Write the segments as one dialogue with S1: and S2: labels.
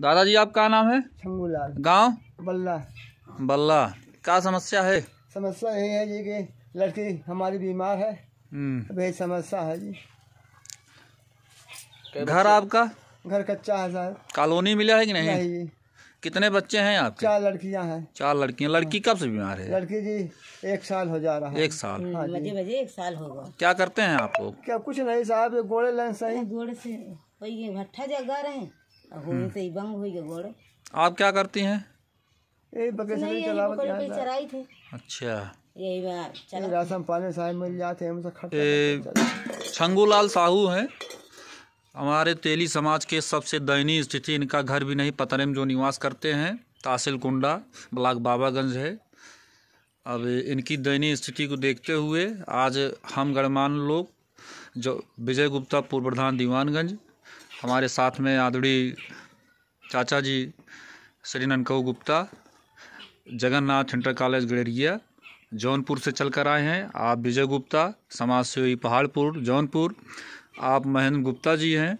S1: दादाजी आपका नाम है शंभूलाल गांव बल्ला बल्ला क्या समस्या है समस्या यही है जी कि लड़की हमारी बीमार है हम्म। यही समस्या
S2: है जी घर
S1: आपका घर कच्चा है सर
S2: कॉलोनी मिला है कि नहीं, नहीं कितने बच्चे हैं आपके चार लड़कियां हैं चार लड़कियां लड़की कब से बीमार है लड़की जी एक साल हो जा रहा है एक साल हाँ बजे
S1: बजे एक साल होगा
S2: क्या करते हैं आप लोग
S1: क्या कुछ नहीं साहब गोड़े लें सही गोड़े से भट्ठा जगा रहे हैं आप
S2: क्या करती हैं अच्छा छंगूलाल साहू हैं हमारे तेली समाज के सबसे दयनीय स्थिति इनका घर भी नहीं पतरे में जो निवास करते हैं तहसील कुंडा ब्लाक बाबागंज है अब इनकी दयनीय स्थिति को देखते हुए आज हम गणमान्य लोग जो विजय गुप्ता पूर्व प्रधान दीवानगंज हमारे साथ में आदुड़ी चाचा जी श्री ननकऊ गुप्ता जगन्नाथ इंटर कॉलेज गलेरिया जौनपुर से चल कर आए हैं आप विजय गुप्ता समाज सेवी पहाड़पुर जौनपुर आप महेंद्र गुप्ता जी हैं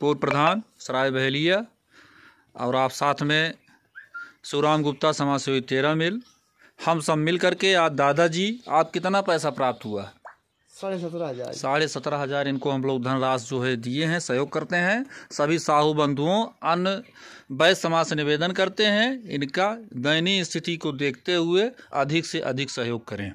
S2: पूर्व प्रधान सराय बहेलिया और आप साथ में सुराम गुप्ता समाज सेवी तेरह मिल हम सब मिल करके आज दादाजी आप कितना पैसा प्राप्त हुआ
S1: साढ़े सत्रह हजार
S2: साढ़े सत्रह हजार इनको हम लोग धनराशि जो है दिए हैं सहयोग करते हैं सभी साहू बंधुओं अन्य वैश्य समाज से निवेदन करते हैं इनका दयनीय स्थिति को देखते हुए अधिक से अधिक सहयोग करें